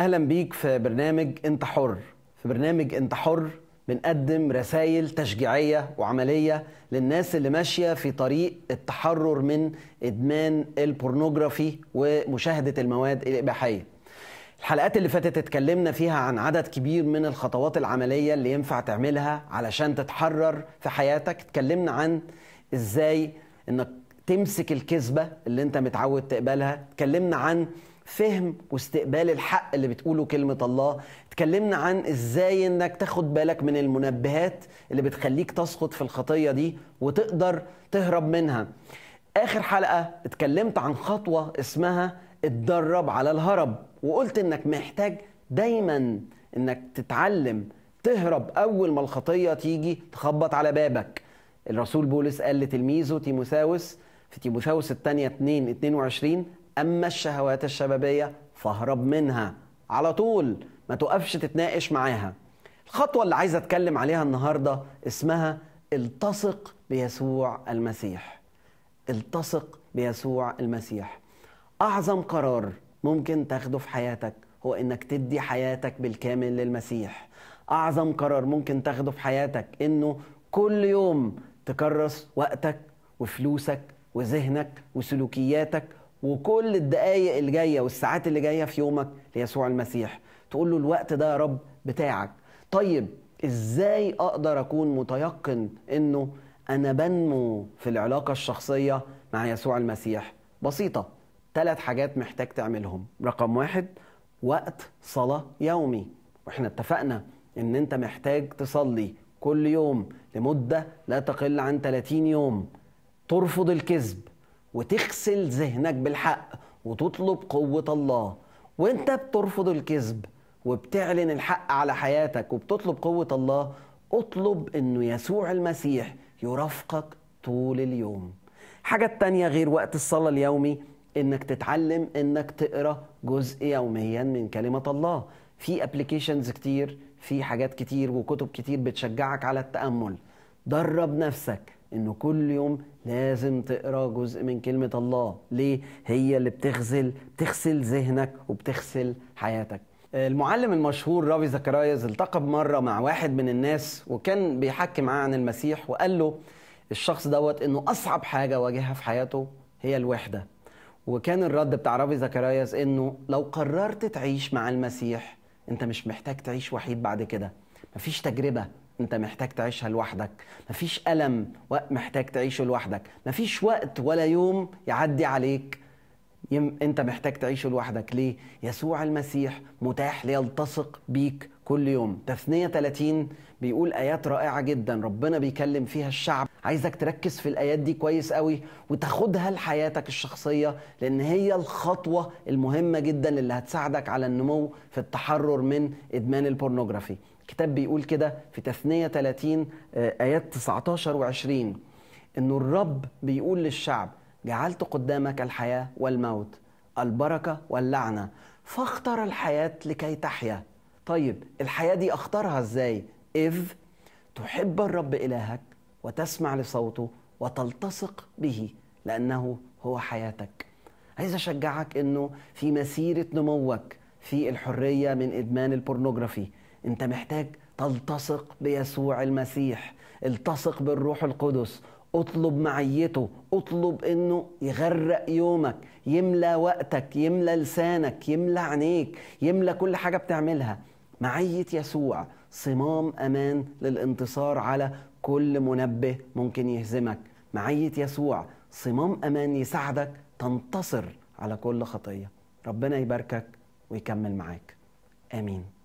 اهلا بيك في برنامج انت حر في برنامج انت حر بنقدم رسائل تشجيعيه وعمليه للناس اللي ماشيه في طريق التحرر من ادمان البورنوجرافي ومشاهده المواد الاباحيه الحلقات اللي فاتت اتكلمنا فيها عن عدد كبير من الخطوات العمليه اللي ينفع تعملها علشان تتحرر في حياتك اتكلمنا عن ازاي انك تمسك الكذبه اللي انت متعود تقبلها اتكلمنا عن فهم واستقبال الحق اللي بتقوله كلمة الله اتكلمنا عن ازاي انك تاخد بالك من المنبهات اللي بتخليك تسقط في الخطية دي وتقدر تهرب منها اخر حلقة اتكلمت عن خطوة اسمها اتدرب على الهرب وقلت انك محتاج دايما انك تتعلم تهرب اول ما الخطية تيجي تخبط على بابك الرسول بولس قال لتلميذه تيموثاوس في تيموثاوس الثانية 2 22 أما الشهوات الشبابية فاهرب منها على طول ما توقفش تتناقش معاها الخطوة اللي عايز أتكلم عليها النهاردة اسمها التصق بيسوع المسيح التصق بيسوع المسيح أعظم قرار ممكن تاخده في حياتك هو إنك تدي حياتك بالكامل للمسيح أعظم قرار ممكن تاخده في حياتك إنه كل يوم تكرس وقتك وفلوسك وذهنك وسلوكياتك وكل الدقايق اللي جايه والساعات اللي جايه في يومك ليسوع المسيح تقول له الوقت ده يا رب بتاعك طيب ازاي اقدر اكون متيقن انه انا بنمو في العلاقه الشخصيه مع يسوع المسيح بسيطه ثلاث حاجات محتاج تعملهم رقم واحد وقت صلاه يومي واحنا اتفقنا ان انت محتاج تصلي كل يوم لمده لا تقل عن 30 يوم ترفض الكذب وتغسل ذهنك بالحق وتطلب قوة الله وانت بترفض الكذب وبتعلن الحق على حياتك وبتطلب قوة الله اطلب انه يسوع المسيح يرافقك طول اليوم حاجة تانية غير وقت الصلاة اليومي انك تتعلم انك تقرا جزء يوميا من كلمة الله في ابلكيشنز كتير في حاجات كتير وكتب كتير بتشجعك على التأمل درب نفسك انه كل يوم لازم تقرا جزء من كلمه الله ليه هي اللي بتغزل بتغسل ذهنك وبتغسل حياتك المعلم المشهور رافي زكرايز التقى مره مع واحد من الناس وكان بيحكي معاه عن المسيح وقال له الشخص دوت انه اصعب حاجه واجهها في حياته هي الوحده وكان الرد بتاع رافي زكرايز انه لو قررت تعيش مع المسيح انت مش محتاج تعيش وحيد بعد كده مفيش تجربه انت محتاج تعيشها لوحدك مفيش الم محتاج تعيشه لوحدك مفيش وقت ولا يوم يعدي عليك يم انت محتاج تعيشه لوحدك ليه يسوع المسيح متاح ليلتصق بيك كل يوم تثنيه 30 بيقول ايات رائعه جدا ربنا بيكلم فيها الشعب عايزك تركز في الايات دي كويس قوي وتاخدها لحياتك الشخصيه لان هي الخطوه المهمه جدا اللي هتساعدك على النمو في التحرر من ادمان البورنوجرافي الكتاب بيقول كده في تثنية 30 آه، آيات 19 و20 إنه الرب بيقول للشعب جعلت قدامك الحياة والموت البركة واللعنة فاختر الحياة لكي تحيا طيب الحياة دي اختارها ازاي إذ تحب الرب إلهك وتسمع لصوته وتلتصق به لأنه هو حياتك عايز أشجعك أنه في مسيرة نموك في الحرية من إدمان البورنوغرافي انت محتاج تلتصق بيسوع المسيح التصق بالروح القدس اطلب معيته اطلب انه يغرق يومك يملى وقتك يملى لسانك يملى عينيك يملى كل حاجه بتعملها معيه يسوع صمام امان للانتصار على كل منبه ممكن يهزمك معيه يسوع صمام امان يساعدك تنتصر على كل خطيه ربنا يباركك ويكمل معاك امين